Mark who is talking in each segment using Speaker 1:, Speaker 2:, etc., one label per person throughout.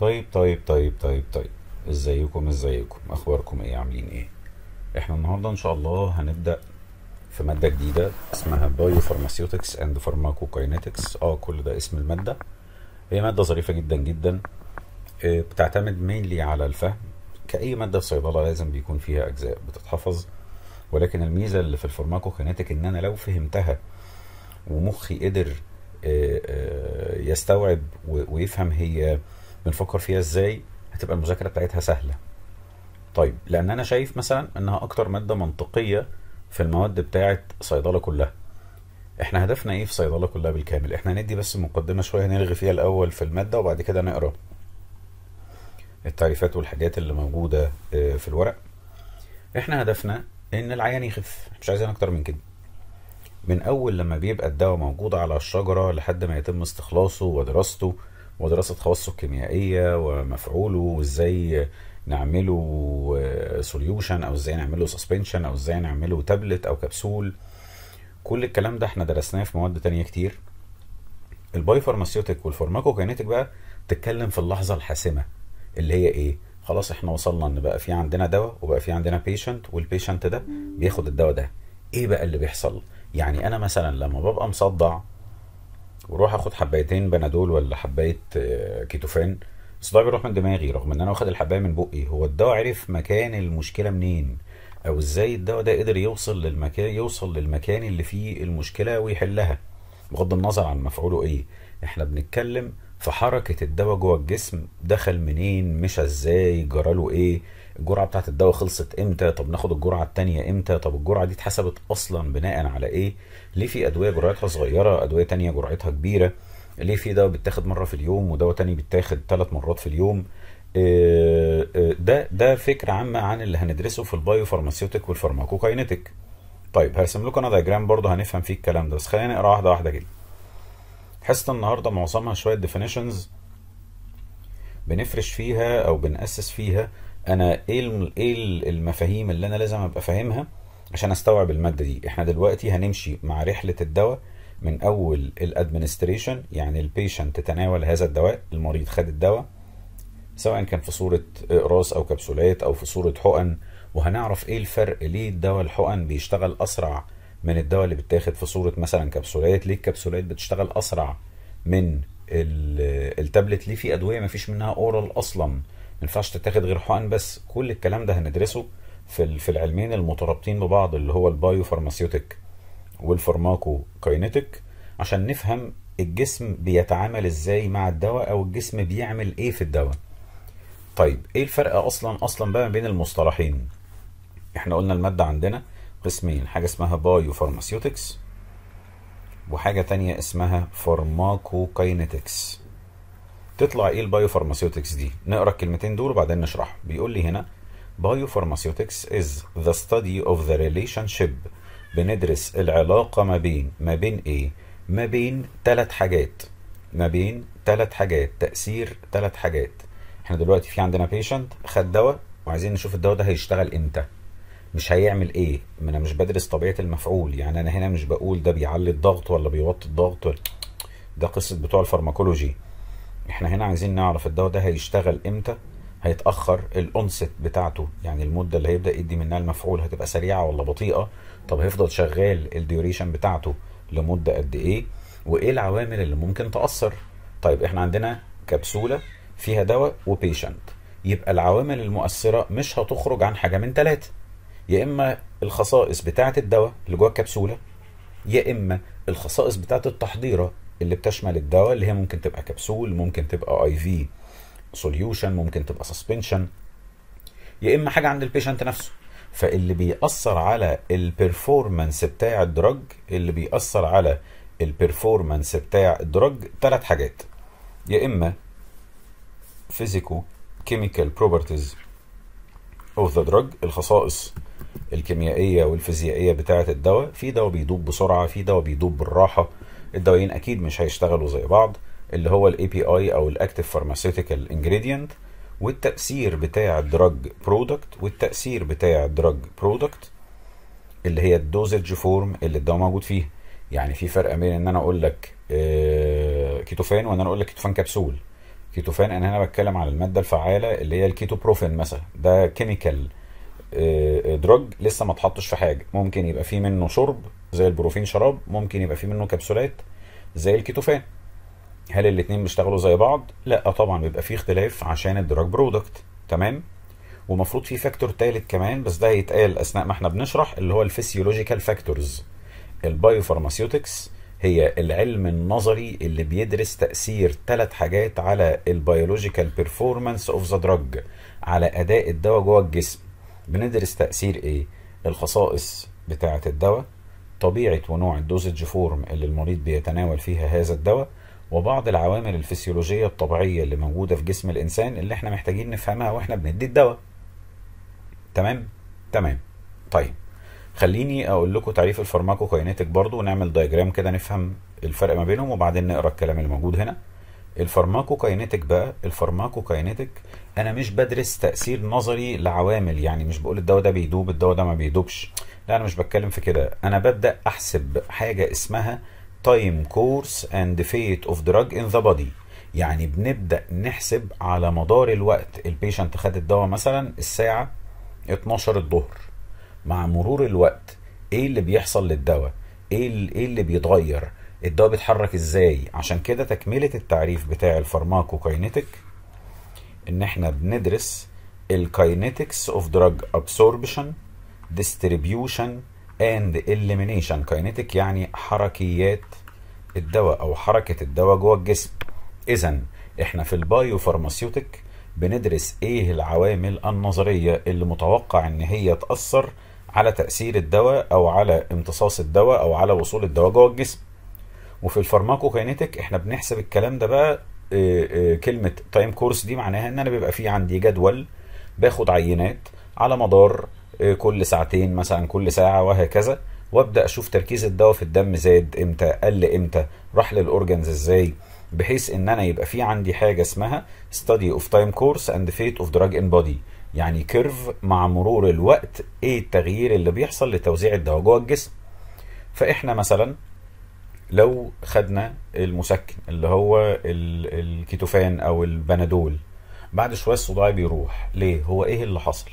Speaker 1: طيب طيب طيب طيب طيب ازيكم ازيكم اخباركم ايه عاملين ايه احنا النهارده ان شاء الله هنبدا في ماده جديده اسمها بايو فارماسيوتكس اند فارماكوكاينetics اه كل ده اسم الماده هي ماده ظريفه جدا جدا آه، بتعتمد مينلي على الفهم كأي مادة في صيدلة لازم بيكون فيها أجزاء بتتحفظ ولكن الميزة اللي في الفارماكوكينيتيك إن أنا لو فهمتها ومخي قدر آه، آه، يستوعب ويفهم هي بنفكر فيها ازاي هتبقى المذاكره بتاعتها سهله طيب لان انا شايف مثلا انها اكتر ماده منطقيه في المواد بتاعه صيدله كلها احنا هدفنا ايه في صيدله كلها بالكامل احنا هندي بس مقدمه شويه نلغي فيها الاول في الماده وبعد كده نقرا التعريفات والحاجات اللي موجوده آه، في الورق احنا هدفنا ان العيان يخف مش عايزين اكتر من كده من اول لما بيبقى الدواء موجود على الشجره لحد ما يتم استخلاصه ودراسته ودراسه خواصه الكيميائيه ومفعوله وازاي نعمله سوليوشن او ازاي نعمله سسبنشن او ازاي نعمله تابلت او كبسول كل الكلام ده احنا درسناه في مواد تانية كتير الباي فارماسيوتيك والفارماكوكاينيتيك بقى بتتكلم في اللحظه الحاسمه اللي هي ايه خلاص احنا وصلنا ان بقى في عندنا دواء وبقى في عندنا بيشنت والبيشنت ده بياخد الدواء ده ايه بقى اللي بيحصل يعني انا مثلا لما ببقى مصدع واروح اخد حبايتين بنادول ولا حبايه آه، كيتوفان الصداع بيروح من دماغي رغم ان انا واخد الحبايه من بقي هو الدواء عرف مكان المشكله منين او ازاي الدواء ده قدر يوصل للمكان يوصل للمكان اللي فيه المشكله ويحلها بغض النظر عن مفعوله ايه احنا بنتكلم في حركة الدواء جوه الجسم دخل منين مشى ازاي جراله ايه الجرعة بتاعت الدواء خلصت امتى طب ناخد الجرعة التانية امتى طب الجرعة دي اتحسبت اصلا بناء على ايه ليه في ادويه جرعتها صغيره ادويه تانية جرعتها كبيره ليه في دواء بيتاخد مره في اليوم ودواء تاني بيتاخد ثلاث مرات في اليوم آه، آه، ده ده فكره عامه عن اللي هندرسه في البايو فارماسيوتيك والفارماكوكاينتيك طيب هرسم لكم انا دايجرام برضه هنفهم فيه الكلام ده بس خلينا نقرا واحده واحده كده حصه النهارده معظمها شويه ديفينيشنز بنفرش فيها او بنأسس فيها انا ايه ايه المفاهيم اللي انا لازم ابقى فاهمها عشان استوعب الماده دي احنا دلوقتي هنمشي مع رحله الدواء من اول الادمنستريشن يعني البيشنت تناول هذا الدواء المريض خد الدواء سواء كان في صوره اقراص او كبسولات او في صوره حقن وهنعرف ايه الفرق ليه الدواء الحقن بيشتغل اسرع من الدواء اللي بيتاخد في صوره مثلا كبسولات ليه الكبسولات بتشتغل اسرع من التابلت ليه في ادويه مفيش منها اورال اصلا ما ينفعش تتاخد غير حقن بس كل الكلام ده هندرسه في في العلمين المترابطين ببعض اللي هو البايو فارماسيوتيك والفارماكو كاينيتيك عشان نفهم الجسم بيتعامل ازاي مع الدواء او الجسم بيعمل ايه في الدواء طيب ايه الفرق اصلا اصلا بقى ما بين المصطلحين احنا قلنا المادة عندنا قسمين حاجة اسمها بايو فارماسيوتكس وحاجة تانية اسمها فارماكو كاينيتكس تطلع ايه البايو فارماسيوتكس دي نقرا الكلمتين دول وبعدين نشرح بيقول لي هنا Biopharmaceutics is the study of the relationship بندرس العلاقة ما بين ما بين ايه؟ ما بين ثلاث حاجات ما بين ثلاث حاجات تأثير ثلاث حاجات احنا دلوقتي في عندنا بيشنت خد دواء وعايزين نشوف الدواء ده هيشتغل امتى مش هيعمل ايه ما انا مش بدرس طبيعه المفعول يعني انا هنا مش بقول ده بيعلي الضغط ولا بيوطي الضغط ولا ده قصه بتوع الفارماكولوجي احنا هنا عايزين نعرف الدواء ده هيشتغل امتى هيتاخر الانست بتاعته يعني المده اللي هيبدا يدي منها المفعول هتبقى سريعه ولا بطيئه طب هيفضل شغال الديوريشن بتاعته لمده قد ايه وايه العوامل اللي ممكن تاثر طيب احنا عندنا كبسوله فيها دواء وبيشنت يبقى العوامل المؤثره مش هتخرج عن حاجه من ثلاثه يا اما الخصائص بتاعه الدواء اللي جوه الكبسوله يا اما الخصائص بتاعه التحضيره اللي بتشمل الدواء اللي هي ممكن تبقى كبسول ممكن تبقى اي في سوليوشن ممكن تبقى سسبنشن يا اما حاجه عند البيشنت نفسه فاللي بيأثر على البرفورمانس بتاع الدرج اللي بيأثر على البرفورمانس بتاع الدرج ثلاث حاجات يا اما فيزيكو كيميكال بروبرتيز اوف ذا دراج الخصائص الكيميائيه والفيزيائيه بتاعه الدواء في دواء بيدوب بسرعه في دواء بيدوب بالراحه الدوايين اكيد مش هيشتغلوا زي بعض اللي هو الاي بي اي او الاكتف فارماسيوتيكال انجريدينت والتاثير بتاع الدراج برودكت والتاثير بتاع الدراج برودكت اللي هي الدوزج فورم اللي الدواء موجود فيها يعني في فرق بين ان انا اقول لك آه، كيتوفان وان انا اقول لك كيتوفان كبسول كيتوفان انا هنا بتكلم على الماده الفعاله اللي هي الكيتوبروفين مثلا ده كيميكال دراج آه، لسه ما اتحطش في حاجه ممكن يبقى فيه منه شرب زي البروفين شراب ممكن يبقى فيه منه كبسولات زي الكيتوفان هل الاثنين بيشتغلوا زي بعض؟ لا طبعا بيبقى في اختلاف عشان الدراج برودكت تمام؟ ومفروض في فاكتور ثالث كمان بس ده هيتقال اثناء ما احنا بنشرح اللي هو الفسيولوجيكال فاكتورز البايوفارماسيوتكس هي العلم النظري اللي بيدرس تأثير ثلاث حاجات على البيولوجيكال بيرفورمانس اوف ذا دراج على أداء الدواء جوه الجسم بندرس تأثير ايه؟ الخصائص بتاعة الدواء طبيعة ونوع الدوزج فورم اللي المريض بيتناول فيها هذا الدواء وبعض العوامل الفسيولوجية الطبيعية اللي موجودة في جسم الإنسان اللي احنا محتاجين نفهمها واحنا بندي الدواء تمام تمام طيب خليني اقول لكم تعريف الفارماكوكاينيتك برضو ونعمل دايجرام كده نفهم الفرق ما بينهم وبعدين نقرا الكلام اللي موجود هنا الفارماكوكاينيتك بقى الفارماكوكاينيتك انا مش بدرس تاثير نظري لعوامل يعني مش بقول الدواء ده بيدوب الدواء ده ما بيدوبش لا انا مش بتكلم في كده انا ببدا احسب حاجه اسمها تايم كورس اند فيت اوف دراج ان ذا بودي يعني بنبدا نحسب على مدار الوقت البيشنت خد الدواء مثلا الساعه 12 الظهر مع مرور الوقت ايه اللي بيحصل للدواء ايه ايه اللي بيتغير الدواء بيتحرك ازاي عشان كده تكمله التعريف بتاع الفارماكوكاينيتك ان احنا بندرس الكاينيتكس اوف دراج ابسوربشن ديستريبيوشن and elimination كاينتيك يعني حركيات الدواء او حركه الدواء جوه الجسم اذا احنا في البايو فارماسيوتيك بندرس ايه العوامل النظريه اللي متوقع ان هي تاثر على تاثير الدواء او على امتصاص الدواء او على وصول الدواء جوه الجسم وفي الفارماكوكاينيتك احنا بنحسب الكلام ده بقى آه، آه، كلمه تايم كورس دي معناها ان انا بيبقى في عندي جدول باخد عينات على مدار إيه، كل ساعتين مثلا كل ساعه وهكذا وابدا اشوف تركيز الدواء في الدم زاد امتى قل امتى راح للاورجنز ازاي بحيث ان انا يبقى في عندي حاجه اسمها study of time course and fate of drug in body يعني كيرف مع مرور الوقت ايه التغيير اللي بيحصل لتوزيع الدواء جوه الجسم فاحنا مثلا لو خدنا المسكن اللي هو الكيتوفان او البنادول بعد شويه الصداع بيروح ليه هو ايه اللي حصل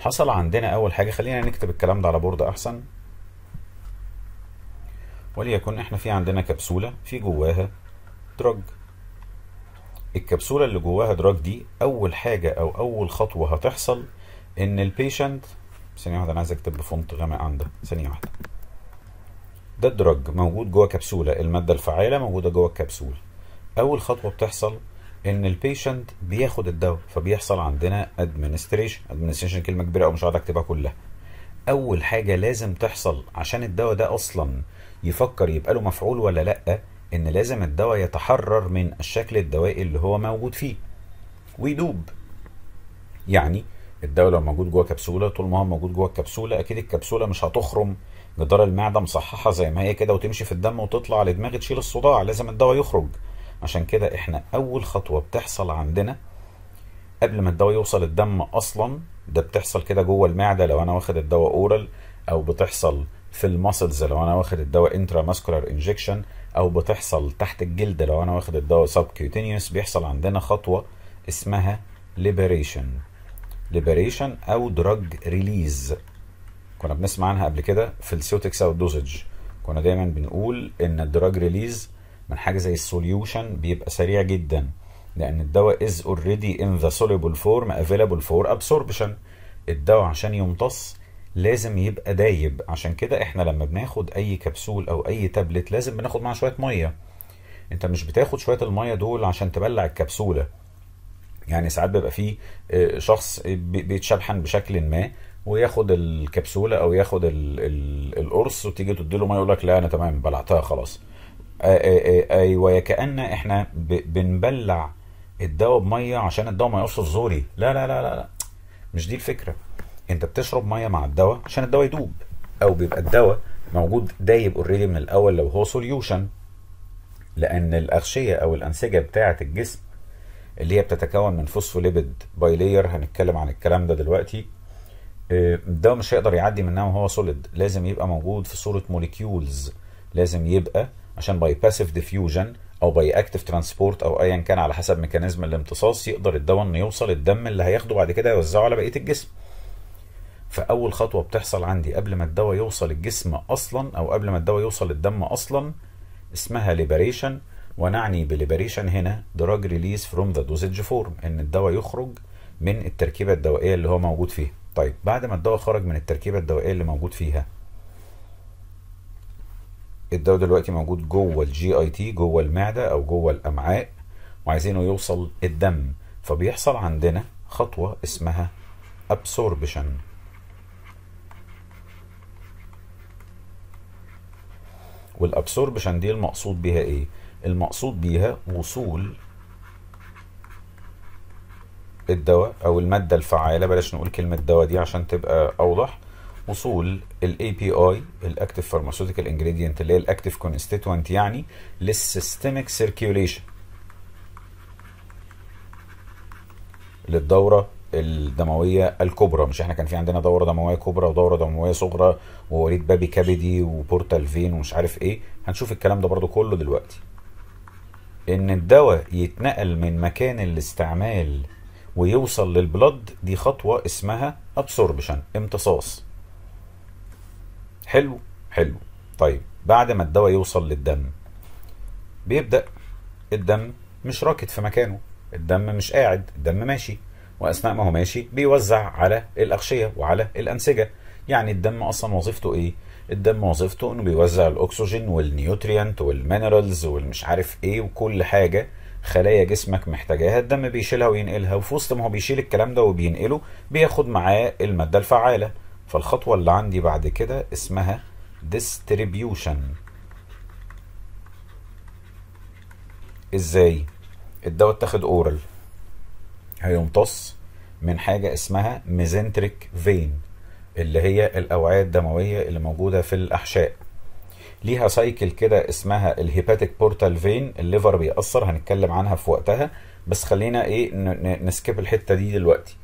Speaker 1: حصل عندنا اول حاجه خلينا نكتب الكلام ده على بورد احسن وليكن احنا في عندنا كبسوله في جواها دراج الكبسوله اللي جواها دراج دي اول حاجه او اول خطوه هتحصل ان البيشنت ثانيه واحده انا عايز اكتب بفونت غامق عندك ثانيه واحده ده الدراج موجود جوه كبسوله الماده الفعاله موجوده جوه الكبسوله اول خطوه بتحصل ان البيشنت بياخد الدواء فبيحصل عندنا ادمنستريشن ادمنستريشن كلمه كبيره او مش هقعد اكتبها كلها اول حاجه لازم تحصل عشان الدواء ده اصلا يفكر يبقى له مفعول ولا لا ان لازم الدواء يتحرر من الشكل الدوائي اللي هو موجود فيه ويدوب يعني الدواء لو موجود جوه كبسوله طول ما هو موجود جوه الكبسوله اكيد الكبسوله مش هتخرم جدار المعده مصححه زي ما هي كده وتمشي في الدم وتطلع لدماغي تشيل الصداع لازم الدواء يخرج عشان كده احنا اول خطوه بتحصل عندنا قبل ما الدواء يوصل الدم اصلا ده بتحصل كده جوه المعده لو انا واخد الدواء اورال او بتحصل في الماسلز لو انا واخد الدواء انترا ماسكولار انجكشن او بتحصل تحت الجلد لو انا واخد الدواء سب كيوتينيوس بيحصل عندنا خطوه اسمها ليبريشن ليبريشن او دراج ريليز كنا بنسمع عنها قبل كده في السيوتكس او دوزج كنا دايما بنقول ان الدراج ريليز من حاجه زي السوليوشن بيبقى سريع جدا لان الدواء از اوريدي ان ذا سوليبل فورم افيلابل فور ابسوربشن الدواء عشان يمتص لازم يبقى دايب عشان كده احنا لما بناخد اي كبسول او اي تابلت لازم بناخد معاه شويه ميه انت مش بتاخد شويه الميه دول عشان تبلع الكبسوله يعني ساعات بيبقى في آه، شخص بيتشبحن بشكل ما وياخد الكبسوله او ياخد القرص وتيجي تديله ميه يقول لك لا انا تمام بلعتها خلاص آه، آه، آه، ايوه كأن احنا بنبلع الدواء بميه عشان الدواء ما يقصش زوري لا لا لا لا مش دي الفكره انت بتشرب ميه مع الدواء عشان الدواء يدوب او بيبقى الدواء موجود دايب اوريدي من الاول لو هو سوليوشن لان الاغشيه او الانسجه بتاعه الجسم اللي هي بتتكون من فوسفوليبيد لاير هنتكلم عن الكلام ده دلوقتي الدواء مش هيقدر يعدي منها وهو سوليد لازم يبقى موجود في صوره موليكيولز لازم يبقى عشان باي باسيف ديفيوجن او باي اكتف ترانسبورت او ايا كان على حسب ميكانيزم الامتصاص يقدر الدواء انه يوصل الدم اللي هياخده بعد كده يوزعه على بقيه الجسم فاول خطوه بتحصل عندي قبل ما الدواء يوصل الجسم اصلا او قبل ما الدواء يوصل الدم اصلا اسمها ليبريشن ونعني بليبريشن هنا دراج ريليز فروم ذا دوزج فورم ان الدواء يخرج من التركيبه الدوائيه اللي هو موجود فيها طيب بعد ما الدواء خرج من التركيبه الدوائيه اللي موجود فيها الدواء دلوقتي موجود جوه الجي اي تي جوه المعده او جوه الامعاء وعايزينه يوصل الدم فبيحصل عندنا خطوه اسمها ابسوربشن والابسوربشن دي المقصود بيها ايه المقصود بيها وصول الدواء او الماده الفعاله بلاش نقول كلمه دواء دي عشان تبقى اوضح وصول الاي بي اي الاكتف فارماسيوتيكال انجريدينت اللي هي الاكتف كونستيتوانت يعني للسيستميك سيركيوليشن للدوره الدمويه الكبرى مش احنا كان في عندنا دوره دمويه كبرى ودوره دمويه صغرى ووريد بابي كبدي وبورتال فين ومش عارف ايه هنشوف الكلام ده برضو كله دلوقتي ان الدواء يتنقل من مكان الاستعمال ويوصل للبلد دي خطوه اسمها ابسوربشن امتصاص حلو حلو طيب بعد ما الدواء يوصل للدم بيبدأ الدم مش راكد في مكانه الدم مش قاعد الدم ماشي واثناء ما هو ماشي بيوزع على الاغشيه وعلى الانسجه يعني الدم اصلا وظيفته ايه الدم وظيفته انه بيوزع الاكسجين والنيوتريانت والمينرالز والمش عارف ايه وكل حاجه خلايا جسمك محتاجاها الدم بيشيلها وينقلها وفي وسط ما هو بيشيل الكلام ده وبينقله بياخد معاه الماده الفعاله فالخطوة اللي عندي بعد كده اسمها distribution ازاي الدواء اتاخد اورال هيمتص من حاجة اسمها ميزنتريك فين اللي هي الأوعية الدموية اللي موجودة في الأحشاء ليها سايكل كده اسمها الهيباتيك بورتال فين الليفر بيأثر هنتكلم عنها في وقتها بس خلينا ايه نسكيب الحتة دي دلوقتي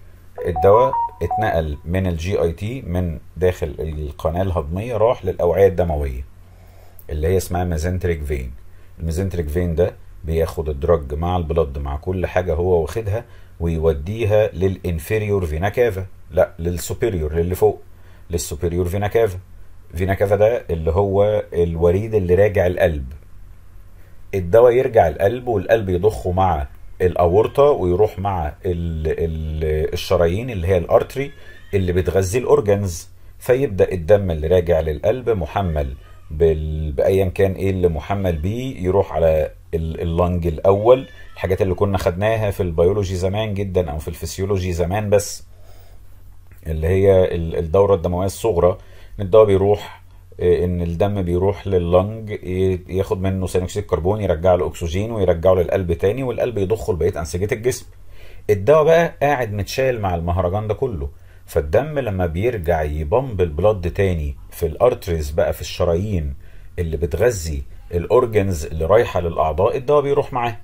Speaker 1: الدواء اتنقل من الجي اي تي من داخل القناه الهضميه راح للاوعيه الدمويه اللي هي اسمها ميزنتريك فين الميزنتريك فين ده بياخد الدرج مع البلد مع كل حاجه هو واخدها ويوديها للانفيريور فينا كافا لا للسوبيريور للي فوق للسوبيريور فينا كافا فينا كافا ده اللي هو الوريد اللي راجع القلب الدواء يرجع القلب والقلب يضخه مع الاورطه ويروح مع الـ الـ الشرايين اللي هي الارتري اللي بتغذي الاورجنز فيبدا الدم اللي راجع للقلب محمل بايا كان ايه اللي محمل بيه يروح على اللنج الاول الحاجات اللي كنا خدناها في البيولوجي زمان جدا او في الفسيولوجي زمان بس اللي هي الدوره الدمويه الصغرى ان الدواء بيروح إيه، ان الدم بيروح لللنج ياخد منه ثاني اكسيد الكربون يرجعه اكسجين ويرجعه للقلب تاني والقلب يضخه لبقيه انسجه الجسم الدواء بقى قاعد متشال مع المهرجان ده كله فالدم لما بيرجع يبمب البلد تاني في الارتريز بقى في الشرايين اللي بتغذي الاورجنز اللي رايحه للاعضاء الدواء بيروح معاه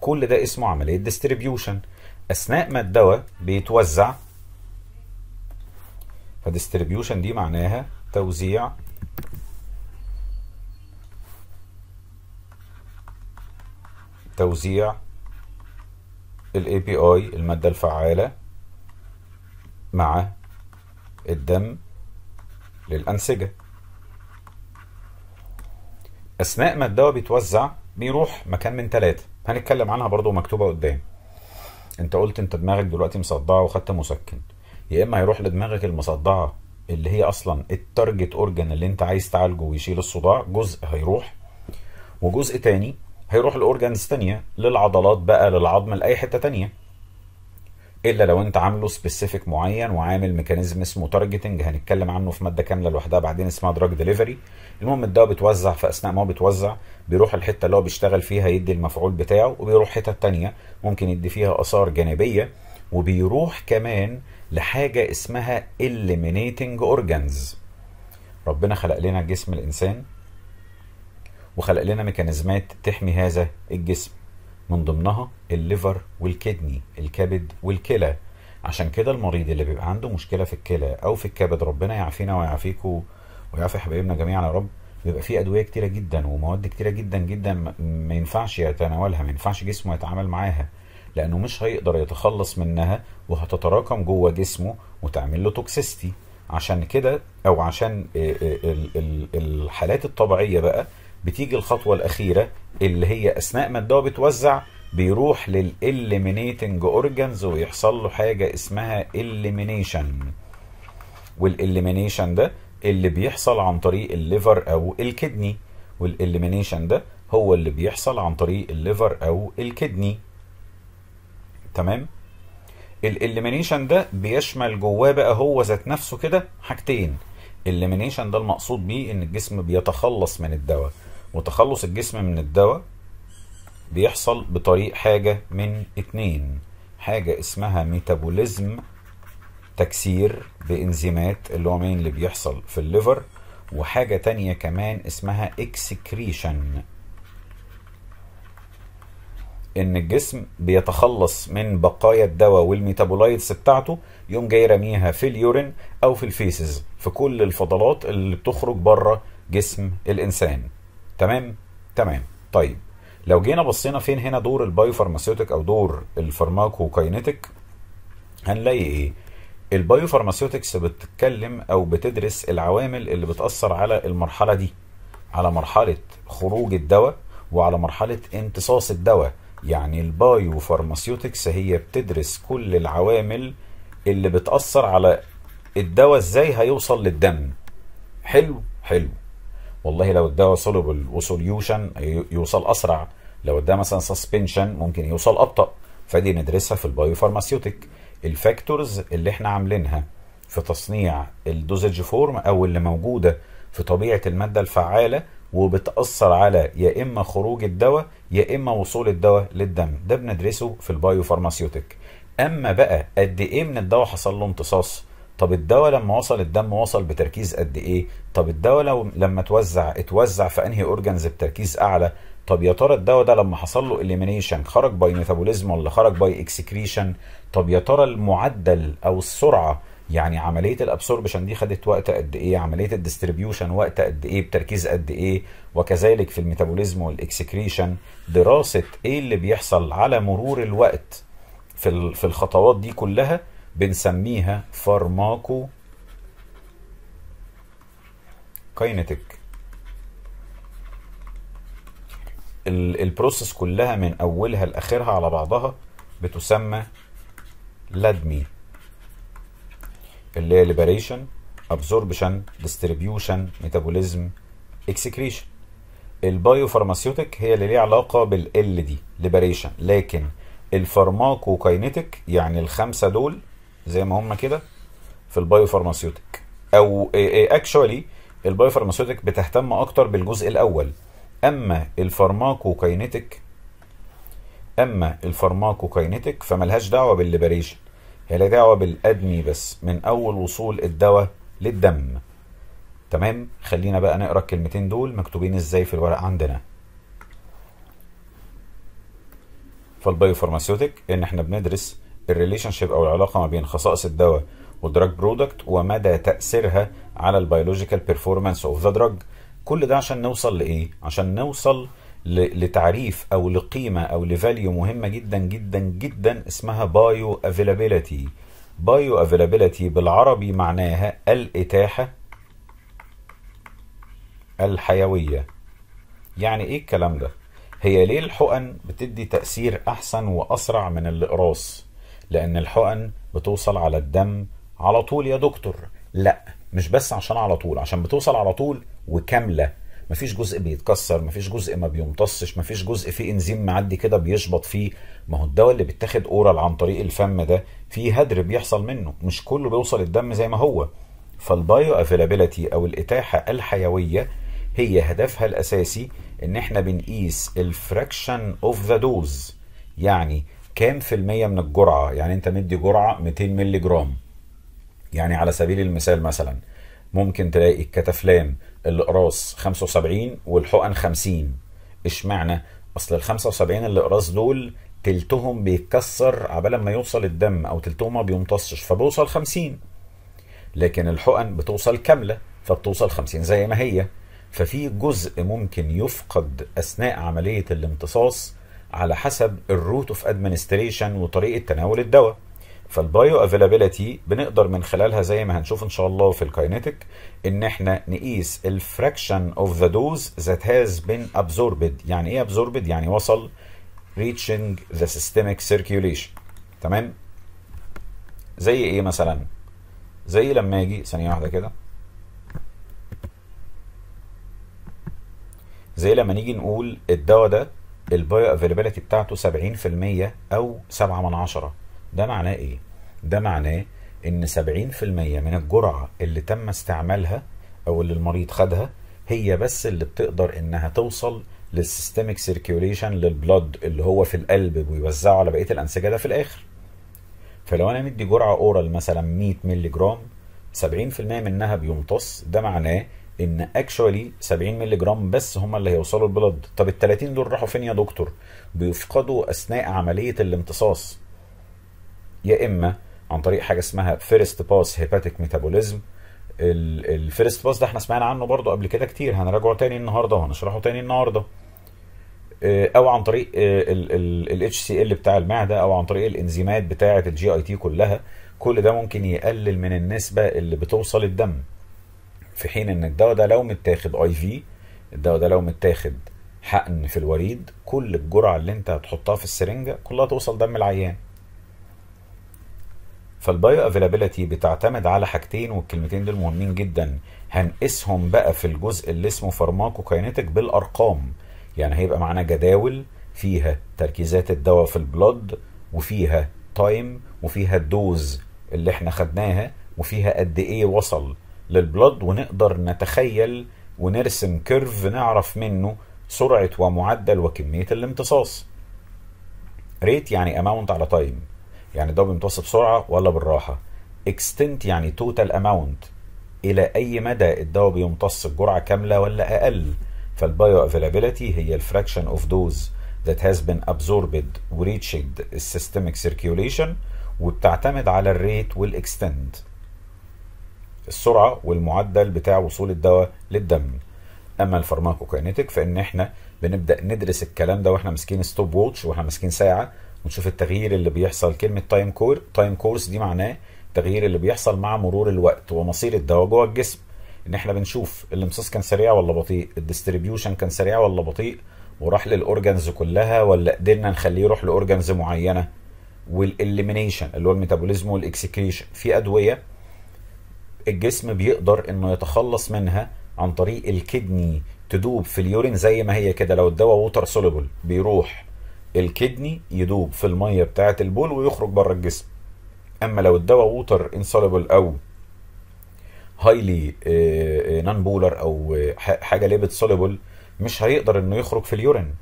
Speaker 1: كل ده اسمه عمليه ديستريبيوشن اثناء ما الدواء بيتوزع فديستريبيوشن دي معناها توزيع توزيع الاي بي اي المادة الفعالة مع الدم للأنسجة أثناء ما الدواء بيتوزع بيروح مكان من ثلاثة هنتكلم عنها برضو مكتوبة قدام انت قلت انت دماغك دلوقتي مصدعة وخدت مسكن يا اما هيروح لدماغك المصدعة اللي هي اصلا التارجت اورجن اللي انت عايز تعالجه ويشيل الصداع جزء هيروح وجزء تاني هيروح لاورجانز تانية للعضلات بقى للعظم لاي حته تانية الا لو انت عامله سبيسيفيك معين وعامل ميكانيزم اسمه تارجتنج هنتكلم عنه في ماده كامله لوحدها بعدين اسمها دراج ديليفري المهم الدواء بيتوزع اثناء ما هو بيتوزع بيروح الحته اللي هو بيشتغل فيها يدي المفعول بتاعه وبيروح حته تانية ممكن يدي فيها اثار جانبيه وبيروح كمان لحاجه اسمها اليمينيتنج اورجانز ربنا خلق لنا جسم الانسان وخلق لنا ميكانيزمات تحمي هذا الجسم من ضمنها الليفر والكدني الكبد والكلى عشان كده المريض اللي بيبقى عنده مشكله في الكلى او في الكبد ربنا يعافينا ويعافيكم ويعافي حبايبنا جميعا يا رب بيبقى فيه ادويه كتيره جدا ومواد كتيره جدا جدا ما ينفعش يتناولها ما ينفعش جسمه يتعامل معاها لانه مش هيقدر يتخلص منها وهتتراكم جوه جسمه وتعمل له توكسيستي عشان كده او عشان آه، آه، الحالات الطبيعيه بقى بتيجي الخطوه الاخيره اللي هي اثناء ما الدواء بيتوزع بيروح للإليمينيتنج أورجانز ويحصل له حاجة اسمها إليمينيشن والإليمينيشن ده اللي بيحصل عن طريق الليفر أو الكدني والإليمينيشن ده هو اللي بيحصل عن طريق الليفر أو الكدني تمام الإليمينيشن ده بيشمل جواه بقى هو ذات نفسه كده حاجتين الإليمينيشن ده المقصود بيه إن الجسم بيتخلص من الدواء وتخلص الجسم من الدواء بيحصل بطريق حاجة من اتنين حاجة اسمها ميتابوليزم تكسير بإنزيمات اللي هو مين اللي بيحصل في الليفر وحاجة تانية كمان اسمها اكسكريشن ان الجسم بيتخلص من بقايا الدواء والميتابولايتس بتاعته يقوم جاي رميها في اليورين او في الفيسز في كل الفضلات اللي بتخرج بره جسم الانسان تمام تمام طيب لو جينا بصينا فين هنا دور البايو او دور الفارماكو هنلاقي ايه البايو فارماسيوتكس بتتكلم او بتدرس العوامل اللي بتاثر على المرحله دي على مرحله خروج الدواء وعلى مرحله امتصاص الدواء يعني البايو فارماسيوتكس هي بتدرس كل العوامل اللي بتاثر على الدواء ازاي هيوصل للدم حلو حلو والله لو اداه سولوبل وسوليوشن يوصل اسرع لو اداه مثلا سسبنشن ممكن يوصل ابطا فدي ندرسها في البايو الفاكتورز اللي احنا عاملينها في تصنيع الدوزج فورم او اللي موجوده في طبيعه الماده الفعاله وبتاثر على يا اما خروج الدواء يا اما وصول الدواء للدم ده بندرسه في البايو اما بقى قد ايه من الدواء حصل له امتصاص طب الدواء لما وصل الدم وصل بتركيز قد ايه طب الدواء لما توزع اتوزع في انهي اورجنز بتركيز اعلى طب يا ترى الدواء ده لما حصل له اليمينيشن خرج باي ميتابوليزم ولا خرج باي اكسكريشن طب يا ترى المعدل او السرعه يعني عمليه الابسوربشن دي خدت وقت قد ايه عمليه الديستريبيوشن وقت قد ايه بتركيز قد ايه وكذلك في الميتابوليزم والاكسكريشن دراسه ايه اللي بيحصل على مرور الوقت في في الخطوات دي كلها بنسميها فارماكو كاينتيك البروسيس كلها من اولها لاخرها على بعضها بتسمى لادمي اللي هي ليبريشن ابزوربشن ديستريبيوشن ميتابوليزم اكسكريشن البايو فارماسيوتيك هي اللي ليها علاقه بالال دي ليبريشن لكن الفارماكو كاينيتيك يعني الخمسه دول زي ما هم كده في البايو فارماسيوتك او اكشوالي إيه، البايو فارماسيوتك بتهتم اكتر بالجزء الاول اما الفارماكوكاينيتك اما الفارماكوكاينيتك فملهاش دعوه بالليبريشن هي لها دعوه بالادمي بس من اول وصول الدواء للدم تمام خلينا بقى نقرا الكلمتين دول مكتوبين ازاي في الورق عندنا فالبايو فارماسيوتك ان احنا بندرس الريليشن شيب او العلاقه ما بين خصائص الدواء والدراج برودكت ومدى تاثيرها على البيولوجيكال بيرفورمانس اوف ذا دراج كل ده عشان نوصل لايه عشان نوصل لتعريف او لقيمه او لفاليو مهمه جدا جدا جدا اسمها بايو افيلابيلتي بايو افيلابيلتي بالعربي معناها الاتاحه الحيويه يعني ايه الكلام ده هي ليه الحقن بتدي تاثير احسن واسرع من الاقراص لأن الحقن بتوصل على الدم على طول يا دكتور لا مش بس عشان على طول عشان بتوصل على طول وكاملة مفيش جزء بيتكسر مفيش جزء ما بيمتصش مفيش جزء فيه انزيم معدي كده بيشبط فيه ما هو الدواء اللي بيتاخد اورال عن طريق الفم ده فيه هدر بيحصل منه مش كله بيوصل الدم زي ما هو فالبايو افيلابيلتي او الاتاحه الحيويه هي هدفها الاساسي ان احنا بنقيس الفراكشن اوف ذا دوز يعني كام في المية من الجرعة يعني انت مدي جرعة 200 ملي جرام يعني على سبيل المثال مثلا ممكن تلاقي الكتفلان الاقراص 75 والحقن 50 اشمعنى اصل ال 75 الاقراص دول تلتهم بيتكسر عبال ما يوصل الدم او تلتهم ما بيمتصش فبيوصل 50 لكن الحقن بتوصل كامله فبتوصل 50 زي ما هي ففي جزء ممكن يفقد اثناء عمليه الامتصاص على حسب الروت اوف ادمنستريشن وطريقه تناول الدواء فالبايو افيلابيلتي بنقدر من خلالها زي ما هنشوف ان شاء الله في الكاينتيك ان احنا نقيس الفراكشن اوف ذا دوز ذات هاز بين ابزوربد يعني ايه ابزوربد يعني وصل reaching the systemic circulation تمام زي ايه مثلا زي لما اجي ثانيه واحده كده زي لما نيجي نقول الدواء ده البايو افيلابيلتي بتاعته 70% او 7 من عشرة ده معناه ايه؟ ده معناه ان 70% من الجرعة اللي تم استعمالها او اللي المريض خدها هي بس اللي بتقدر انها توصل للسيستميك سيركيوليشن للبلد اللي هو في القلب ويوزعه على بقيه الانسجه ده في الاخر فلو انا مدي جرعه اورال مثلا 100 ملي جرام 70% منها بيمتص ده معناه ان اكشوالي 70 مللي جرام بس هم اللي هيوصلوا البلد طب ال 30 دول راحوا فين يا دكتور بيفقدوا اثناء عمليه الامتصاص يا اما عن طريق حاجه اسمها فيرست باس هيباتيك ميتابوليزم الفيرست باس ده احنا سمعنا عنه برضو قبل كده كتير هنراجعه تاني النهارده وهنشرحه تاني النهارده آه، او عن طريق الاتش آه، سي ال بتاع المعده او عن طريق الانزيمات بتاعه الجي اي تي كلها كل ده ممكن يقلل من النسبه اللي بتوصل الدم في حين ان الدواء ده لو متاخد اي في الدواء ده لو متاخد حقن في الوريد كل الجرعه اللي انت هتحطها في السرنجه كلها توصل دم العيان فالبايو افيلابيلتي بتعتمد على حاجتين والكلمتين دول مهمين جدا هنقيسهم بقى في الجزء اللي اسمه فارماكو فارماكوكاينيتك بالارقام يعني هيبقى معانا جداول فيها تركيزات الدواء في البلد وفيها تايم وفيها الدوز اللي احنا خدناها وفيها قد ايه وصل للبلد ونقدر نتخيل ونرسم كيرف نعرف منه سرعة ومعدل وكمية الامتصاص ريت يعني اماونت على تايم يعني ده بيمتص بسرعة ولا بالراحة اكستنت يعني توتال اماونت الى اي مدى الدواء بيمتص الجرعة كاملة ولا اقل فالبايو افيلابيلتي هي الفراكشن اوف دوز ذات هاز been ابزوربد وريتشد السيستميك سيركيوليشن وبتعتمد على الريت والاكستنت السرعه والمعدل بتاع وصول الدواء للدم اما الفارماكوكاينيتيك فان احنا بنبدا ندرس الكلام ده واحنا ماسكين ستوب ووتش واحنا ماسكين ساعه ونشوف التغيير اللي بيحصل كلمه تايم كور تايم كورس دي معناه التغيير اللي بيحصل مع مرور الوقت ومصير الدواء جوه الجسم ان احنا بنشوف الامتصاص كان سريع ولا بطيء الديستريبيوشن كان سريع ولا بطيء وراح للاورجنز كلها ولا قدرنا نخليه يروح لاورجنز معينه والاليمينيشن اللي هو الميتابوليزم والاكسكريشن في ادويه الجسم بيقدر انه يتخلص منها عن طريق الكدني تدوب في اليورين زي ما هي كده لو الدواء ووتر سوليبل بيروح الكدني يدوب في الميه بتاعه البول ويخرج بره الجسم اما لو الدواء ووتر انسوليبل او هايلي نان بولر او آه، حاجه ليبت سوليبل مش هيقدر انه يخرج في اليورين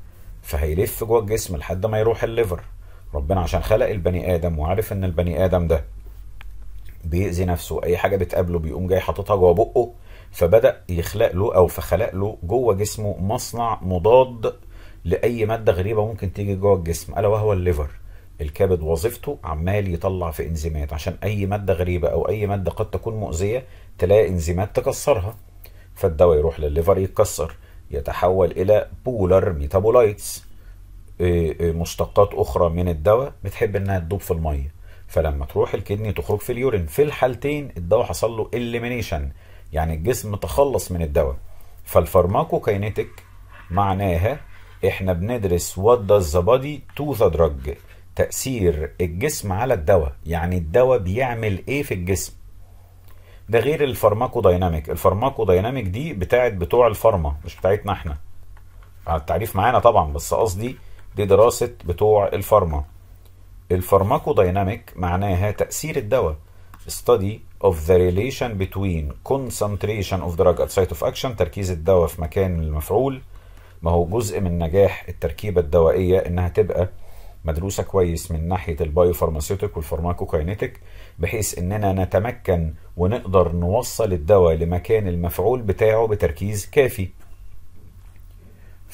Speaker 1: فهيلف جوه الجسم لحد ما يروح الليفر ربنا عشان خلق البني ادم وعارف ان البني ادم ده بيأذي نفسه اي حاجه بتقابله بيقوم جاي حاططها جوه بقه فبدا يخلق له او فخلق له جوه جسمه مصنع مضاد لاي ماده غريبه ممكن تيجي جوه الجسم الا وهو الليفر الكبد وظيفته عمال يطلع في انزيمات عشان اي ماده غريبه او اي ماده قد تكون مؤذيه تلاقي انزيمات تكسرها فالدواء يروح للليفر يتكسر يتحول الى بولر ميتابولايتس آه، آه، مشتقات اخرى من الدواء بتحب انها تدوب في الميه فلما تروح الكدني تخرج في اليورين في الحالتين الدواء حصل له إليمينيشن يعني الجسم تخلص من الدواء فالفارماكوكاينيتك معناها احنا بندرس وات داز ذا body تو ذا دراج تأثير الجسم على الدواء يعني الدواء بيعمل ايه في الجسم ده غير الفارماكو دايناميك الفارماكو دايناميك دي بتاعت بتوع الفارما مش بتاعتنا احنا التعريف معانا طبعا بس قصدي دي دراسة بتوع الفارما الفارماكوديناميك معناها تأثير الدواء study of the relation between concentration of drug at site of action تركيز الدواء في مكان المفعول ما هو جزء من نجاح التركيبة الدوائية انها تبقى مدروسة كويس من ناحية البايو والفارماكو والفارماكوكاينيتيك بحيث اننا نتمكن ونقدر نوصل الدواء لمكان المفعول بتاعه بتركيز كافي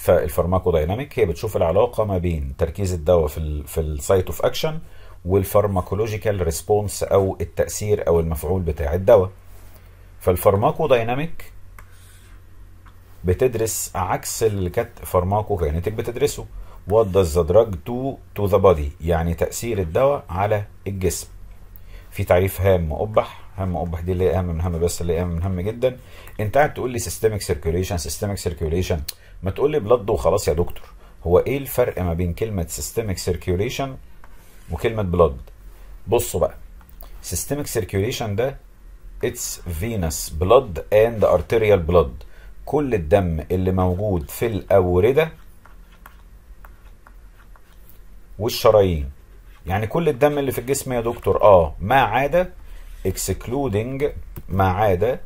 Speaker 1: فالفارماكوديناميك هي بتشوف العلاقه ما بين تركيز الدواء في الـ في السايت اوف اكشن والفارماكولوجيكال ريسبونس او التاثير او المفعول بتاع الدواء فالفارماكوديناميك بتدرس عكس اللي كانت فارماكوكاينيتك بتدرسه وات does the drug do to the body يعني تأثير الدواء على الجسم في تعريف هام مقبح هام مقبح دي اللي هي اهم من هم بس اللي هي اهم من هم جدا انت قاعد تقول لي سيستميك سيركيوليشن سيستميك سيركيوليشن ما تقول لي بلد وخلاص يا دكتور هو ايه الفرق ما بين كلمه سيستميك سيركيوليشن وكلمه بلد بصوا بقى سيستميك سيركيوليشن ده اتس فينس بلد اند ارتيريال بلد كل الدم اللي موجود في الاورده والشرايين يعني كل الدم اللي في الجسم يا دكتور اه ما عدا اكسكلودنج ما عدا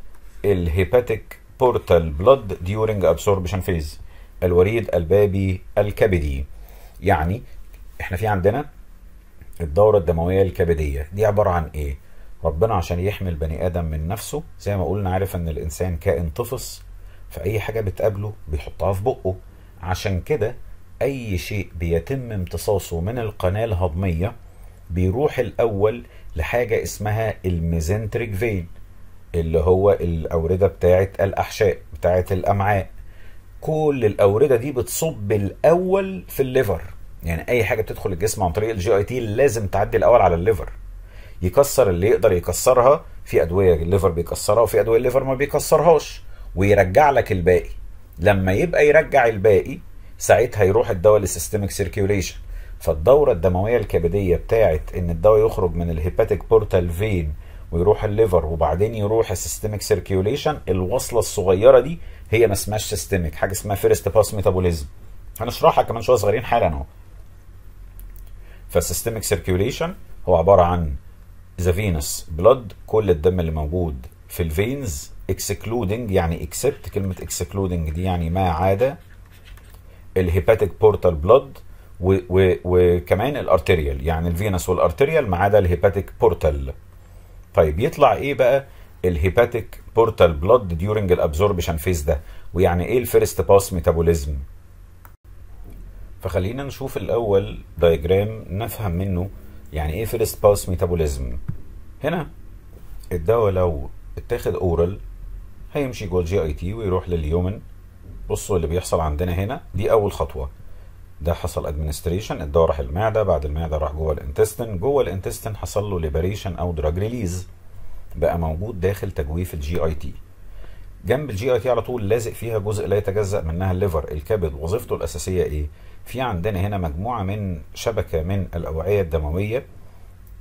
Speaker 1: الهيباتيك بورتال بلود ديورنج ابسوربشن فيز الوريد البابي الكبدي يعني احنا في عندنا الدورة الدموية الكبدية دي عبارة عن ايه ربنا عشان يحمي البني ادم من نفسه زي ما قلنا عارف ان الانسان كائن طفص فاي حاجة بتقابله بيحطها في بقه عشان كده اي شيء بيتم امتصاصه من القناة الهضمية بيروح الاول لحاجة اسمها الميزنتريك فين اللي هو الاوردة بتاعة الاحشاء بتاعة الامعاء كل الاورده دي بتصب الاول في الليفر يعني اي حاجه بتدخل الجسم عن طريق الجي اي تي لازم تعدي الاول على الليفر يكسر اللي يقدر يكسرها في ادويه الليفر بيكسرها وفي ادويه الليفر ما بيكسرهاش ويرجع لك الباقي لما يبقى يرجع الباقي ساعتها يروح الدواء للسيستميك سيركيوليشن فالدوره الدمويه الكبديه بتاعت ان الدواء يخرج من الهيباتيك بورتال فين ويروح الليفر وبعدين يروح السيستميك سيركيوليشن الوصله الصغيره دي هي ما اسمهاش سيستميك حاجه اسمها فيرست باس ميتابوليزم هنشرحها كمان شويه صغيرين حالا اهو فالسيستميك سيركيوليشن هو عباره عن ذا فينس بلود كل الدم اللي موجود في الفينز اكسكلودنج يعني اكسبت كلمه اكسكلودنج دي يعني ما عدا الهيباتيك بورتال بلود وكمان الارتيريال يعني الفينس والارتيريال ما عدا الهيباتيك بورتال طيب يطلع ايه بقى الهيباتيك بورتال بلود ديورنج الابزوربشن فيز ده ويعني ايه الفيرست باس ميتابوليزم فخلينا نشوف الاول دايجرام نفهم منه يعني ايه فيرست باس ميتابوليزم هنا الدواء لو اتاخد اورال هيمشي جوه الجي اي تي ويروح لليومن بصوا اللي بيحصل عندنا هنا دي اول خطوه ده حصل ادمنستريشن راح المعده بعد المعده راح جوه الانتستين جوه الانتستين حصل له ليبريشن او دراج ريليز بقى موجود داخل تجويف الجي اي تي جنب الجي اي تي على طول لازق فيها جزء لا يتجزا منها الليفر الكبد وظيفته الاساسيه ايه في عندنا هنا مجموعه من شبكه من الاوعيه الدمويه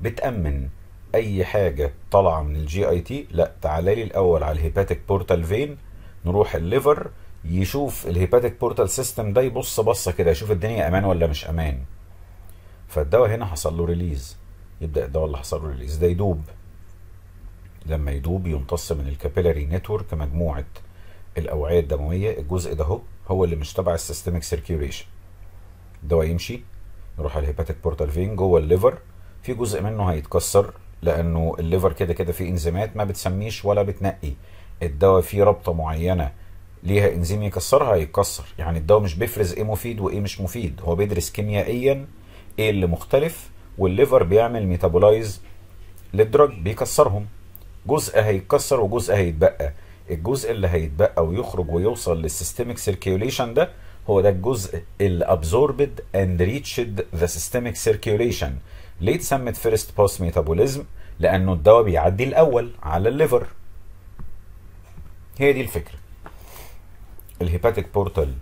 Speaker 1: بتامن اي حاجه طالعه من الجي اي تي لا تعالى لي الاول على الهيباتيك بورتال فين نروح الليفر يشوف الهيباتيك بورتال سيستم ده يبص بصه كده يشوف الدنيا امان ولا مش امان فالدواء هنا حصل له ريليز يبدا الدواء اللي حصل له ريليز ده يدوب لما يدوب يمتص من الكابيلاري نتورك مجموعه الاوعيه الدمويه الجزء ده هو هو اللي مش تبع السيستميك سيركيوليشن الدواء يمشي يروح على الهيباتيك بورتال فين جوه الليفر في جزء منه هيتكسر لانه الليفر كده كده فيه انزيمات ما بتسميش ولا بتنقي الدواء فيه رابطه معينه ليها انزيم يكسرها يتكسر يعني الدواء مش بيفرز ايه مفيد وايه مش مفيد هو بيدرس كيميائيا ايه اللي مختلف والليفر بيعمل ميتابولايز للدرج بيكسرهم جزء هيتكسر وجزء هيتبقى الجزء اللي هيتبقى ويخرج ويوصل للسيستميك سيركيوليشن ده هو ده الجزء اللي absorbed and reached the systemic circulation ليه اتسمت فيرست باس ميتابوليزم لانه الدواء بيعدي الاول على الليفر هي دي الفكره الهيباتيك بورتال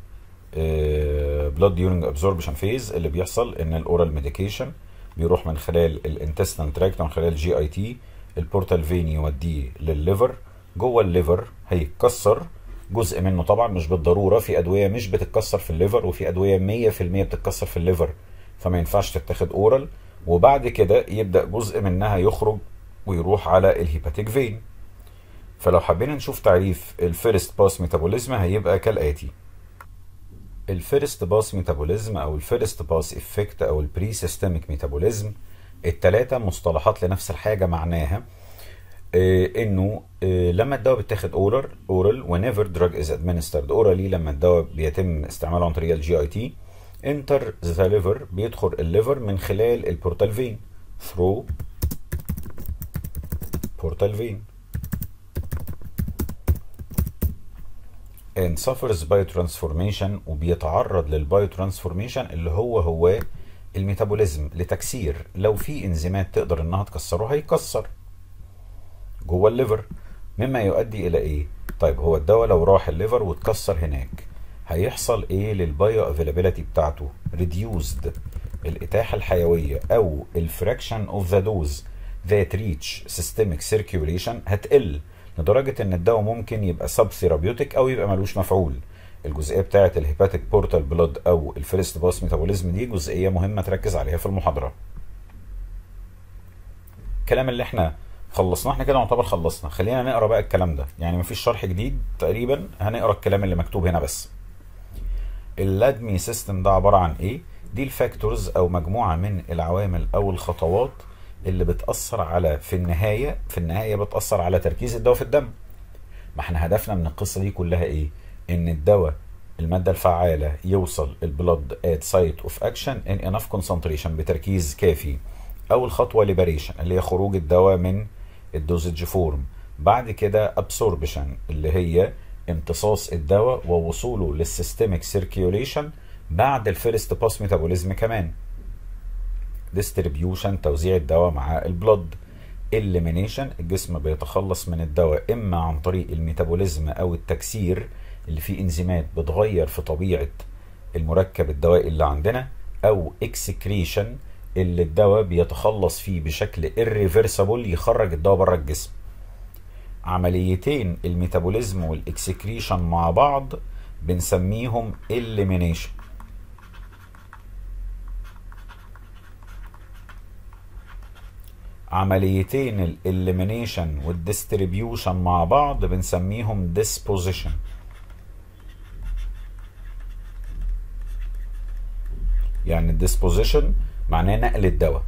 Speaker 1: بلود ديورنج ابزوربشن فيز اللي بيحصل ان الاورال ميديكيشن بيروح من خلال الانتستين تراكت من خلال جي اي تي البورتال فين يوديه للليفر جوه الليفر هيتكسر جزء منه طبعا مش بالضروره في ادويه مش بتتكسر في الليفر وفي ادويه 100% بتتكسر في الليفر فما ينفعش تتاخد اورال وبعد كده يبدا جزء منها يخرج ويروح على الهيباتيك فين فلو حبينا نشوف تعريف الفيرست باس ميتابوليزم هيبقى كالآتي الفيرست باس ميتابوليزم او الفيرست باس افكت او البري سيستميك ميتابوليزم التلاتة مصطلحات لنفس الحاجة معناها إيه انه إيه لما الدواء بيتاخد اورال اورال whenever drug is administered orally لما الدواء بيتم استعماله عن طريق الجي اي تي انتر ذا ليفر بيدخل الليفر من خلال البورتال فين through بورتال فين and suffers by ترانسفورميشن وبيتعرض للبايو ترانسفورميشن اللي هو هو الميتابوليزم لتكسير لو في انزيمات تقدر انها تكسره هيكسر جوه الليفر مما يؤدي الى ايه طيب هو الدواء لو راح الليفر واتكسر هناك هيحصل ايه للبايو افيلابيلتي بتاعته ريديوزد الاتاحه الحيويه او الفراكشن اوف ذا دوز ذات ريتش سيستميك سيركيوليشن هتقل لدرجه ان الدواء ممكن يبقى سب ثيرابيوتيك او يبقى ملوش مفعول الجزئيه بتاعه الهيباتيك بورتال بلود او الفيرست باس ميتابوليزم دي جزئيه مهمه تركز عليها في المحاضره الكلام اللي احنا خلصناه احنا كده نعتبر خلصنا خلينا نقرا بقى الكلام ده يعني مفيش شرح جديد تقريبا هنقرا الكلام اللي مكتوب هنا بس اللادمي سيستم ده عباره عن ايه دي الفاكتورز او مجموعه من العوامل او الخطوات اللي بتأثر على في النهاية في النهاية بتأثر على تركيز الدواء في الدم ما احنا هدفنا من القصة دي كلها ايه ان الدواء المادة الفعالة يوصل البلد ات سايت اوف اكشن ان انف كونسنتريشن بتركيز كافي اول خطوة ليبريشن اللي هي خروج الدواء من الدوزج فورم بعد كده ابسوربشن اللي هي امتصاص الدواء ووصوله للسيستميك سيركيوليشن بعد الفيرست باس ميتابوليزم كمان ديستريبيوشن توزيع الدواء مع البلد اليمينيشن الجسم بيتخلص من الدواء اما عن طريق الميتابوليزم او التكسير اللي فيه انزيمات بتغير في طبيعه المركب الدوائي اللي عندنا او اكسكريشن اللي الدواء بيتخلص فيه بشكل irreversible يخرج الدواء بره الجسم عمليتين الميتابوليزم والاكسكريشن مع بعض بنسميهم إليمينيشن عمليتين الاليمينيشن والديستريبيوشن مع بعض بنسميهم ديسبوزيشن يعني الديسبوزيشن معناه نقل الدواء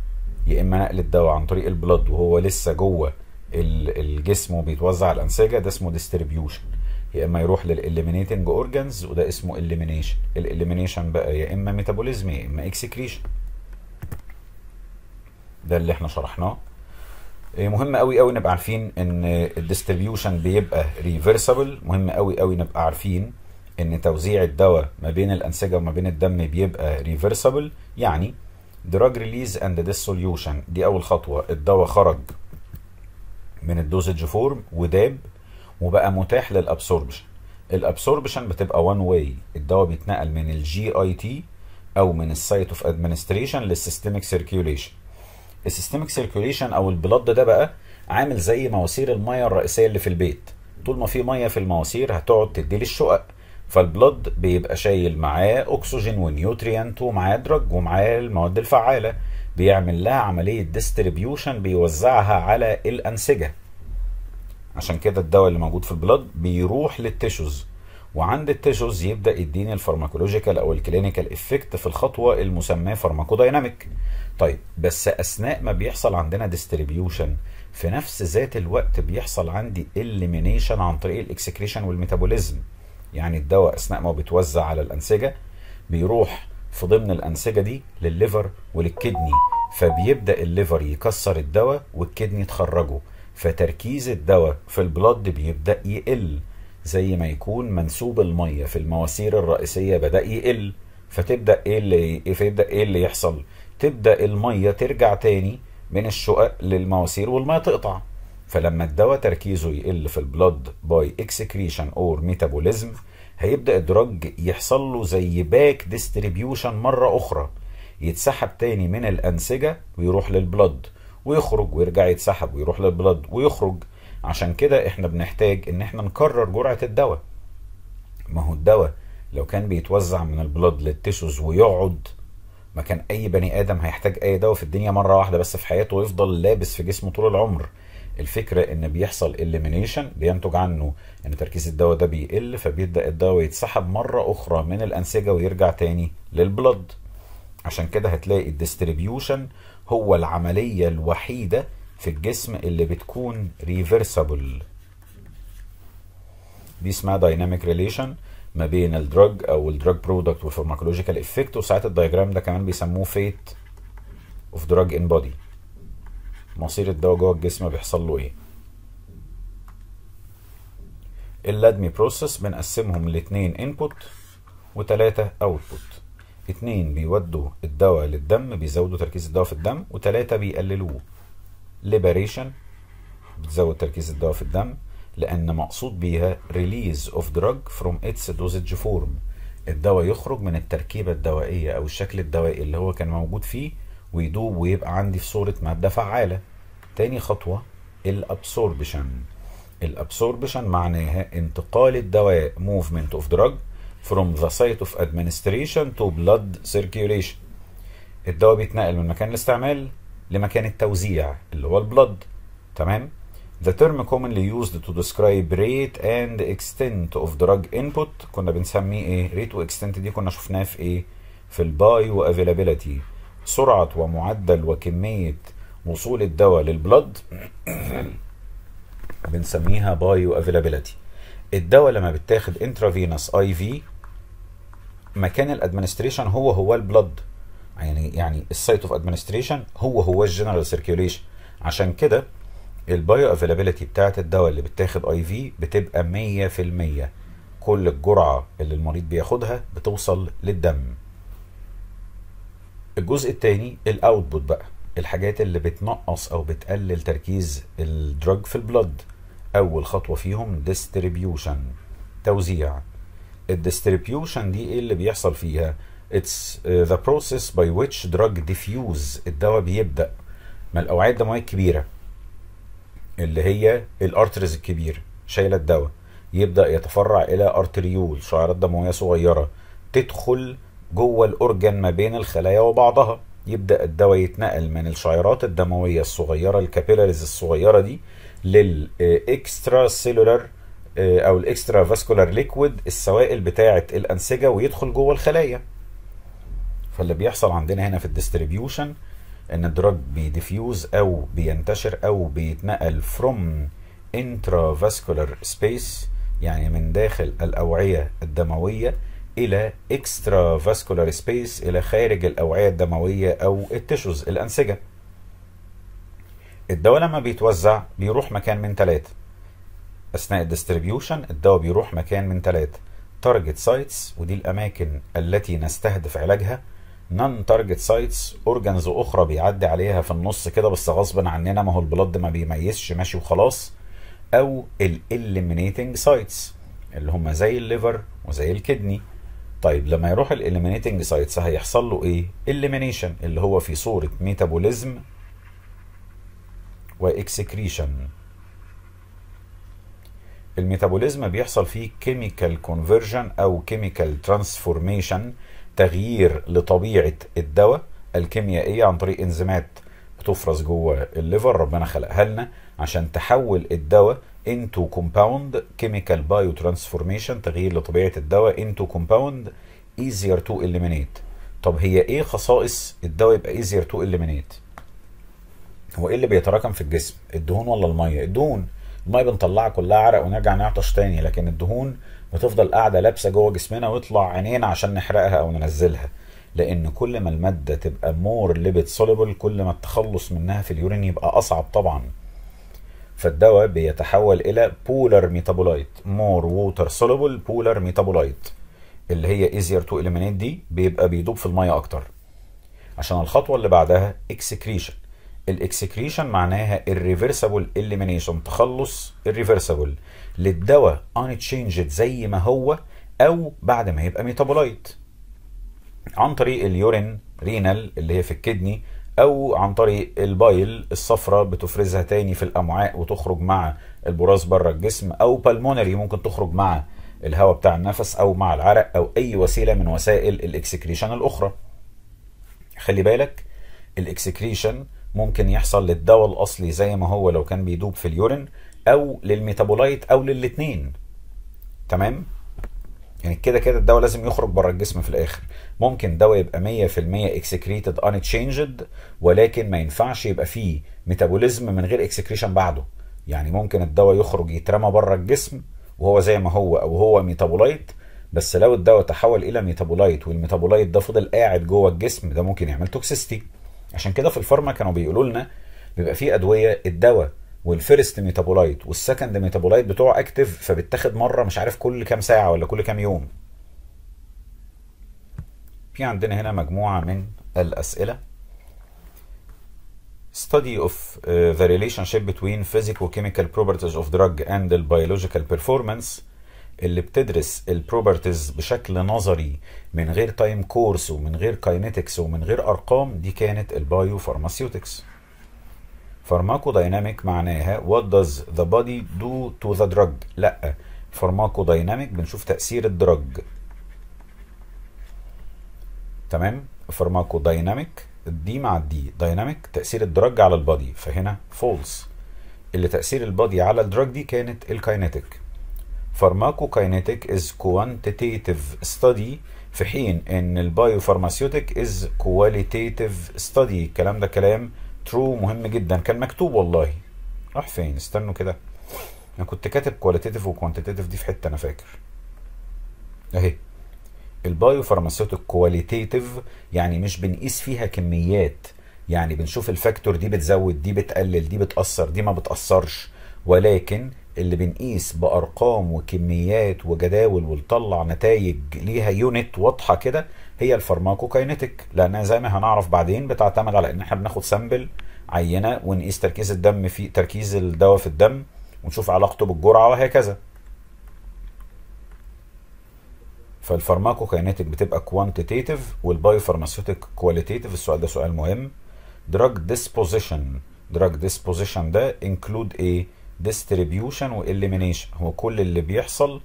Speaker 1: يا اما نقل الدواء عن طريق البلد وهو لسه جوه الجسم وبيتوزع الانسجه ده اسمه ديستريبيوشن يا اما يروح للاليمينيتنج اورجانز وده اسمه اليمينيشن الاليمينيشن بقى يا اما ميتابوليزم يا اما اكسكريشن ده اللي احنا شرحناه إيه، مهم قوي قوي نبقى عارفين ان الديستريبيوشن بيبقى ريفرسبل مهم قوي قوي نبقى عارفين ان توزيع الدواء ما بين الانسجه وما بين الدم بيبقى ريفرسبل يعني دراج ريليز اند ديسوليوشن دي اول خطوه الدواء خرج من الدوزج فورم وداب وبقى متاح للابسوربشن الابسوربشن بتبقى وان واي الدواء بيتنقل من الجي اي تي او من السايت اوف ادمنستريشن للسيستميك سيركيوليشن السيستميك سيركوليشن او البلد ده بقى عامل زي مواسير الميه الرئيسيه اللي في البيت طول ما في ميه في المواسير هتقعد تدي للشقق فالبلد بيبقى شايل معاه اكسجين ونيوتريانت ومعاه درج ومعاه المواد الفعاله بيعمل لها عمليه ديستريبيوشن بيوزعها على الانسجه عشان كده الدواء اللي موجود في البلد بيروح للتشوز وعند التيشوز يبدا يديني الفارماكولوجيكال او الكلينيكال افكت في الخطوه المسماه فارماكوديناميك طيب بس اثناء ما بيحصل عندنا ديستريبيوشن في نفس ذات الوقت بيحصل عندي اليمينيشن عن طريق الاكسكريشن والميتابوليزم يعني الدواء اثناء ما بيتوزع على الانسجه بيروح في ضمن الانسجه دي للليفر وللكدني فبيبدا الليفر يكسر الدواء والكدني تخرجه فتركيز الدواء في البلد بيبدا يقل زي ما يكون منسوب الميه في المواسير الرئيسيه بدا يقل فتبدا ايه اللي إيه، فيبدا ايه اللي يحصل تبدا الميه ترجع تاني من الشقق للمواسير والميه تقطع فلما الدواء تركيزه يقل في البلد باي اكسكريشن اور ميتابوليزم هيبدا الدرج يحصل له زي باك ديستريبيوشن مره اخرى يتسحب تاني من الانسجه ويروح للبلد ويخرج ويرجع يتسحب ويروح للبلد ويخرج عشان كده احنا بنحتاج ان احنا نكرر جرعه الدواء ما هو الدواء لو كان بيتوزع من البلاد للتيسوز ويقعد ما كان اي بني ادم هيحتاج اي دواء في الدنيا مره واحده بس في حياته ويفضل لابس في جسمه طول العمر الفكره ان بيحصل اليمينيشن بينتج عنه ان تركيز الدواء ده بيقل فبيبدا الدواء يتسحب مره اخرى من الانسجه ويرجع تاني للبلد عشان كده هتلاقي الديستريبيوشن هو العمليه الوحيده في الجسم اللي بتكون ريفرسبل دي اسمها دايناميك ريليشن ما بين الدراج او الدراج برودكت والفارماكولوجيكال افكت وساعات الدايجرام ده كمان بيسموه فيت اوف دراج ان بودي مصير الدواء جوه الجسم بيحصل له ايه اللادمي بروسس بنقسمهم لاثنين انبوت وتلاتة اوتبوت اتنين بيودوا الدواء للدم بيزودوا تركيز الدواء في الدم وتلاتة بيقللوه ليبريشن بتزود تركيز الدواء في الدم لأن مقصود بيها ريليز اوف دراج فروم اتس دوزج فورم الدواء يخرج من التركيبة الدوائية أو الشكل الدوائي اللي هو كان موجود فيه ويدوب ويبقى عندي في صورة مادة فعالة تاني خطوة الابسوربشن الابسوربشن معناها انتقال الدواء movement of drug from the site of administration to blood circulation الدواء بيتنقل من مكان الاستعمال لمكان التوزيع اللي هو البلد تمام The term commonly used to describe rate and extent of drug input كنا بنسميه ايه rate و extent دي كنا شفناها في ايه في الباي وافيلابيلتي سرعة ومعدل وكمية وصول الدواء للبلد بنسميها باي وافيلابيلتي الدواء لما بتاخد intravenous اي في مكان الادمنستريشن هو هو البلد يعني يعني السايت اوف ادمنستريشن هو هو الجنرال سيركيوليشن عشان كده البايو افيلابيلتي بتاعت الدواء اللي بتاخد اي في بتبقى 100% كل الجرعه اللي المريض بياخدها بتوصل للدم الجزء الثاني الاوتبوت بقى الحاجات اللي بتنقص او بتقلل تركيز الدرج في البلد اول خطوه فيهم ديستريبيوشن توزيع الديستريبيوشن دي ايه اللي بيحصل فيها It's uh, the process by which drug diffuse الدواء بيبدأ ما الأوعية الدموية الكبيرة اللي هي الارترز الكبيرة شايلة الدواء يبدأ يتفرع إلى ارتريول شعيرات دموية صغيرة تدخل جوه الأورجن ما بين الخلايا وبعضها يبدأ الدواء يتنقل من الشعيرات الدموية الصغيرة الكابيلاريز الصغيرة دي للإكسترا آه، آه، سيلولار أو الإكسترا فاسكولار ليكويد السوائل بتاعة الأنسجة ويدخل جوه الخلايا فاللي بيحصل عندنا هنا في الديستريبيوشن ان الدراج بيديفيوز او بينتشر او بيتنقل from intravascular space يعني من داخل الاوعيه الدمويه الى extravascular space الى خارج الاوعيه الدمويه او التشوز الانسجه الدواء لما بيتوزع بيروح مكان من ثلاثه اثناء الديستريبيوشن الدواء بيروح مكان من ثلاثه تارجت سايتس ودي الاماكن التي نستهدف علاجها نان تارجت سايتس اورجانز اخرى بيعدي عليها في النص كده بس غصب عننا ما هو البلد ما بيميزش ماشي وخلاص او الاليمينيتنج سايتس اللي هم زي الليفر وزي الكدني طيب لما يروح الاليمينيتنج سايتس هيحصل له ايه اليمينيشن اللي هو في صوره ميتابوليزم واكسكريشن الميتابوليزم بيحصل فيه كيميكال كونفرجن او كيميكال ترانسفورميشن تغيير لطبيعه الدواء الكيميائيه عن طريق انزيمات بتفرز جوه الليفر ربنا خلقها لنا عشان تحول الدواء انتو كومباوند كيميكال بايو ترانسفورميشن تغيير لطبيعه الدواء انتو كومباوند ايزير تو اليمينيت طب هي ايه خصائص الدواء يبقى ايزير تو اليمينيت هو ايه اللي بيتراكم في الجسم الدهون ولا الميه الدهون الميه بنطلعها كلها عرق ونرجع نعطش تاني لكن الدهون بتفضل قاعدة لابسة جوه جسمنا ويطلع عينينا عشان نحرقها أو ننزلها لأن كل ما المادة تبقى مور ليبت سوليبل كل ما التخلص منها في اليورين يبقى أصعب طبعا فالدواء بيتحول إلى بولر ميتابولايت مور ووتر سوليبل بولر ميتابولايت اللي هي ايزير تو اليمينيت دي بيبقى بيدوب في المية أكتر عشان الخطوة اللي بعدها اكسكريشن الاكسكريشن معناها الريفرسابل اليمينيشن تخلص الريفرسابل للدواء تشينجد زي ما هو او بعد ما يبقى ميتابولايت عن طريق اليورين رينال اللي هي في الكدني او عن طريق البايل الصفرة بتفرزها تاني في الامعاء وتخرج مع البراز بره الجسم او بالمونري ممكن تخرج مع الهواء بتاع النفس او مع العرق او اي وسيله من وسائل الاكسكريشن الاخرى خلي بالك الاكسكريشن ممكن يحصل للدواء الاصلي زي ما هو لو كان بيدوب في اليورين او للميتابولايت او للاثنين تمام يعني كده كده الدواء لازم يخرج بره الجسم في الاخر ممكن دواء يبقى 100% اكسكريتد ان تشينجد ولكن ما ينفعش يبقى فيه ميتابوليزم من غير اكسكريشن بعده يعني ممكن الدواء يخرج يترمى بره الجسم وهو زي ما هو او هو ميتابولايت بس لو الدواء تحول الى ميتابولايت والميتابولايت ده فضل قاعد جوه الجسم ده ممكن يعمل توكسيستي عشان كده في الفارما كانوا بيقولوا لنا بيبقى في ادويه الدواء والفيرست ميتابولايت والسكند ميتابولايت بتوعه اكتف فبتاخد مره مش عارف كل كام ساعه ولا كل كام يوم في عندنا هنا مجموعه من الاسئله study of uh, the relationship between physical chemical properties of drug and the biological performance اللي بتدرس البروبرتيز بشكل نظري من غير تايم كورس ومن غير كاينetics ومن غير ارقام دي كانت البايو فارماسيوتكس فارماكودايناميك معناها what does the body do to the drug لا فارماكودايناميك بنشوف تأثير الدرج تمام فارماكودايناميك الدي مع الدي دايناميك تأثير الدرج على البادي فهنا فولس اللي تأثير البادي على الدرج دي كانت فارماكو فارماكوكاينتيك از كوانتيتيف ستدي في حين ان البايو فارماسيوتيك از كواليتيتيف ستدي الكلام ده كلام ترو مهم جدا كان مكتوب والله راح فين استنوا كده انا كنت كاتب كواليتاتيف وكوانتيتيف دي في حته انا فاكر اهي البايو فارماسيوتيك كواليتاتيف يعني مش بنقيس فيها كميات يعني بنشوف الفاكتور دي بتزود دي بتقلل دي بتأثر دي ما بتأثرش ولكن اللي بنقيس بارقام وكميات وجداول ونطلع نتائج ليها يونت واضحه كده هي الفارماكوكاينتيك لانها زي ما هنعرف بعدين بتعتمد على ان احنا بناخد سامبل عينه ونقيس تركيز الدم في تركيز الدواء في الدم ونشوف علاقته بالجرعه وهكذا فالفارماكوكاينتيك بتبقى كوانتيتيف فارماسيوتيك كواليتيف السؤال ده سؤال مهم دراج ديسبوزيشن دراج ديسبوزيشن ده انكلود ايه ديستريبيوشن واليمينيشن هو كل اللي بيحصل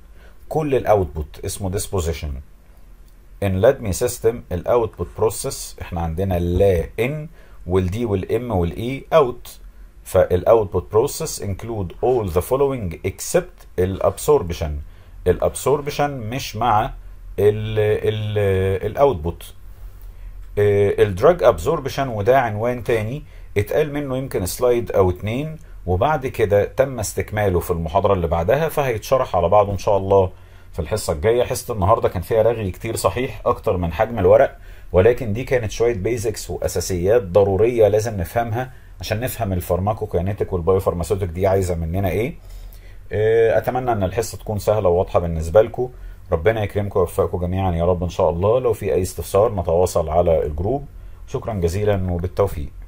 Speaker 1: كل الاوتبوت اسمه ديسبوزيشن ان لادمي سيستم الاوتبوت بروسيس احنا عندنا اللا ان والدي والام والاي اوت فالاوتبوت بروسيس انكلود اول ذا فولوينج اكسبت الابسوربشن الابسوربشن مش مع الاوتبوت آه، الدراج ابسوربشن وده عنوان تاني اتقال منه يمكن سلايد او اتنين وبعد كده تم استكماله في المحاضرة اللي بعدها فهيتشرح على بعضه إن شاء الله في الحصة الجاية حصة النهاردة كان فيها رغي كتير صحيح أكتر من حجم الورق ولكن دي كانت شوية بيزكس وأساسيات ضرورية لازم نفهمها عشان نفهم والبايو والبايوفارماسيوتيك دي عايزة مننا إيه آه، أتمنى أن الحصة تكون سهلة وواضحة بالنسبة لكم ربنا يكرمكم ويوفقكم جميعا يا رب إن شاء الله لو في أي استفسار نتواصل على الجروب شكرا جزيلا وبالتوفيق